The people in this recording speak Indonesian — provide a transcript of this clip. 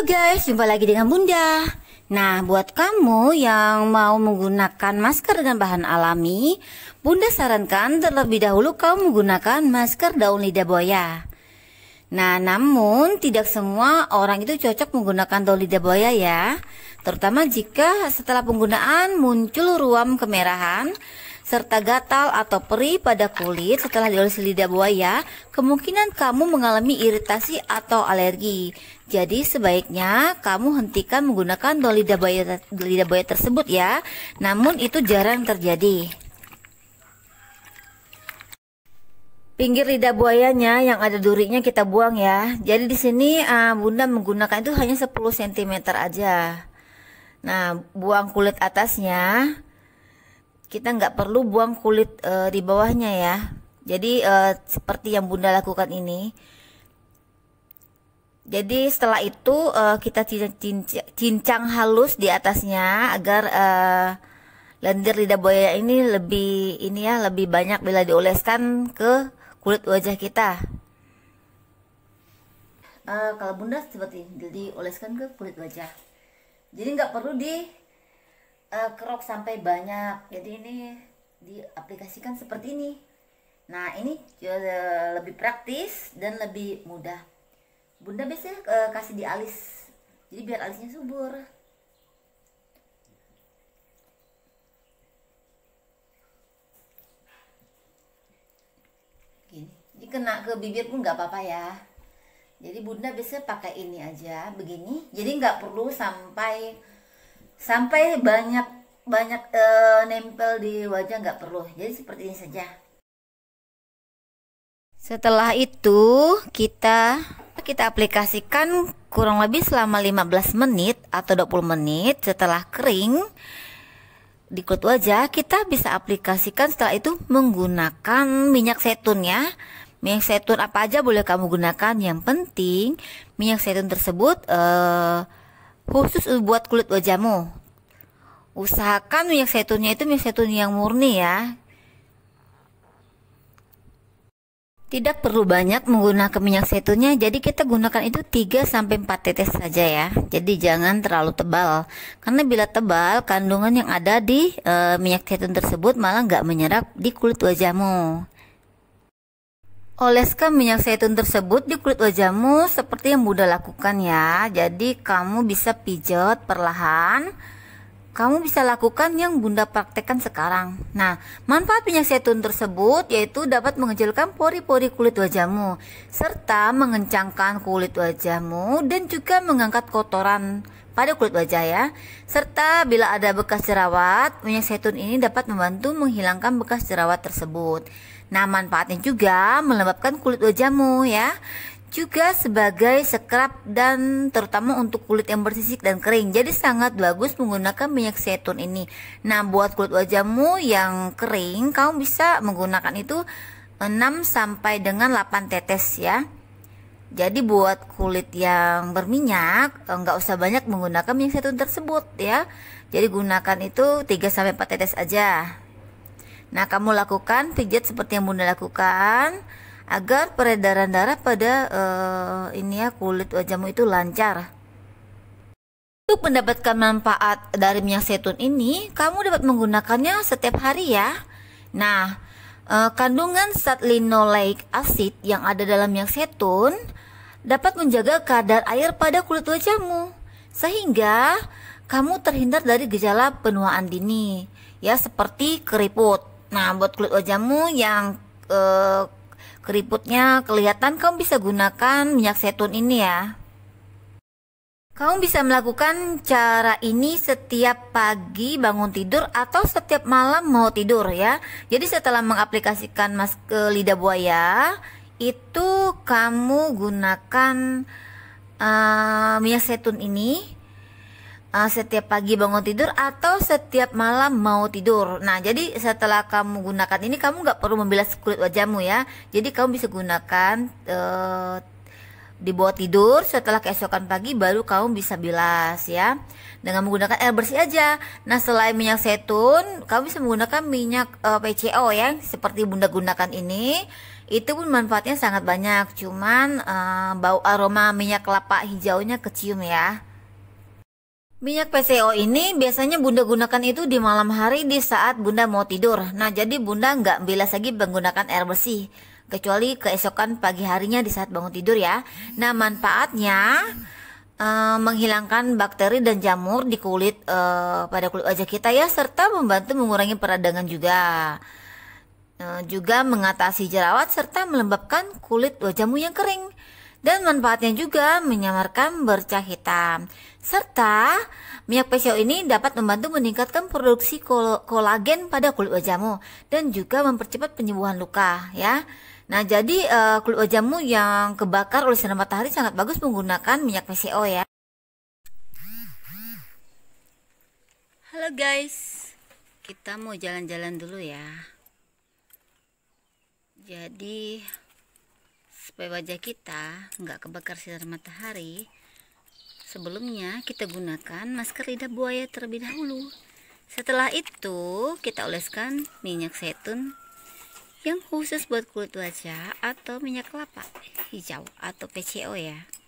Halo guys, jumpa lagi dengan Bunda. Nah, buat kamu yang mau menggunakan masker dengan bahan alami, Bunda sarankan terlebih dahulu kamu menggunakan masker daun lidah buaya. Nah, namun tidak semua orang itu cocok menggunakan daun lidah buaya ya, terutama jika setelah penggunaan muncul ruam kemerahan serta gatal atau perih pada kulit setelah diolesi lidah buaya, kemungkinan kamu mengalami iritasi atau alergi. Jadi sebaiknya kamu hentikan menggunakan dol lidah buaya, lidah buaya tersebut ya. Namun itu jarang terjadi. pinggir lidah buayanya yang ada durinya kita buang ya. Jadi di sini uh, Bunda menggunakan itu hanya 10 cm aja. Nah, buang kulit atasnya kita nggak perlu buang kulit e, di bawahnya ya. Jadi e, seperti yang bunda lakukan ini. Jadi setelah itu e, kita cincang, cincang halus di atasnya agar e, lendir lidah buaya ini lebih ini ya lebih banyak bila dioleskan ke kulit wajah kita. E, kalau bunda seperti ini dioleskan ke kulit wajah. Jadi nggak perlu di uh, kerok sampai banyak jadi ini diaplikasikan seperti ini nah ini eh, lebih praktis dan lebih mudah bunda biasanya uh, eh, kasih di alis jadi biar alisnya subur gini jadi kena ke bibir pun nggak apa-apa ya jadi bunda bisa pakai ini aja begini jadi nggak perlu sampai sampai banyak banyak e, nempel di wajah nggak perlu jadi seperti ini saja setelah itu kita kita aplikasikan kurang lebih selama 15 menit atau 20 menit setelah kering di kulit wajah kita bisa aplikasikan setelah itu menggunakan minyak setun ya minyak setun apa aja boleh kamu gunakan yang penting minyak setun tersebut eh, khusus buat kulit wajahmu. Usahakan minyak zaitunnya itu minyak zaitun yang murni ya. Tidak perlu banyak menggunakan minyak zaitunnya, jadi kita gunakan itu 3 4 tetes saja ya. Jadi jangan terlalu tebal. Karena bila tebal, kandungan yang ada di e, minyak zaitun tersebut malah nggak menyerap di kulit wajahmu. Oleskan minyak zaitun tersebut di kulit wajahmu seperti yang Bunda lakukan ya. Jadi kamu bisa pijat perlahan. Kamu bisa lakukan yang Bunda praktekkan sekarang. Nah, manfaat minyak zaitun tersebut yaitu dapat mengecilkan pori-pori kulit wajahmu serta mengencangkan kulit wajahmu dan juga mengangkat kotoran pada kulit wajah ya. Serta bila ada bekas jerawat, minyak zaitun ini dapat membantu menghilangkan bekas jerawat tersebut. Nah, manfaatnya juga melembabkan kulit wajahmu ya. Juga sebagai scrub dan terutama untuk kulit yang bersisik dan kering. Jadi sangat bagus menggunakan minyak zaitun ini. Nah, buat kulit wajahmu yang kering, kamu bisa menggunakan itu 6 sampai dengan 8 tetes ya. Jadi buat kulit yang berminyak enggak eh, usah banyak menggunakan minyak zaitun tersebut ya. Jadi gunakan itu 3 sampai 4 tetes aja. Nah, kamu lakukan pijat seperti yang Bunda lakukan agar peredaran darah pada uh, ini ya kulit wajahmu itu lancar. Untuk mendapatkan manfaat dari minyak setun ini, kamu dapat menggunakannya setiap hari ya. Nah, uh, kandungan zat linoleic acid yang ada dalam minyak setun dapat menjaga kadar air pada kulit wajahmu sehingga kamu terhindar dari gejala penuaan dini ya seperti keriput Nah, buat kulit wajahmu yang uh, keriputnya kelihatan, kamu bisa gunakan minyak setun ini ya. Kamu bisa melakukan cara ini setiap pagi bangun tidur atau setiap malam mau tidur ya. Jadi setelah mengaplikasikan masker lidah buaya, itu kamu gunakan uh, minyak setun ini uh, setiap pagi bangun tidur atau setiap malam mau tidur. Nah, jadi setelah kamu gunakan ini kamu nggak perlu membilas kulit wajahmu ya. Jadi kamu bisa gunakan uh, di tidur setelah keesokan pagi baru kamu bisa bilas ya dengan menggunakan air bersih aja nah selain minyak setun, kamu bisa menggunakan minyak uh, eh, PCO ya seperti bunda gunakan ini itu pun manfaatnya sangat banyak cuman uh, bau aroma minyak kelapa hijaunya kecium ya Minyak PCO ini biasanya Bunda gunakan itu di malam hari di saat Bunda mau tidur. Nah, jadi Bunda nggak bela lagi menggunakan air bersih. Kecuali keesokan pagi harinya di saat bangun tidur ya. Nah, manfaatnya e, menghilangkan bakteri dan jamur di kulit e, pada kulit wajah kita ya. Serta membantu mengurangi peradangan juga. E, juga mengatasi jerawat serta melembabkan kulit wajahmu yang kering dan manfaatnya juga menyamarkan bercak hitam. Serta minyak facial ini dapat membantu meningkatkan produksi kol kolagen pada kulit wajahmu dan juga mempercepat penyembuhan luka ya. Nah, jadi uh, kulit wajahmu yang kebakar oleh sinar matahari sangat bagus menggunakan minyak PCO ya. Halo guys. Kita mau jalan-jalan dulu ya. Jadi supaya wajah kita nggak kebakar sinar matahari sebelumnya kita gunakan masker lidah buaya terlebih dahulu setelah itu kita oleskan minyak zaitun yang khusus buat kulit wajah atau minyak kelapa hijau atau PCO ya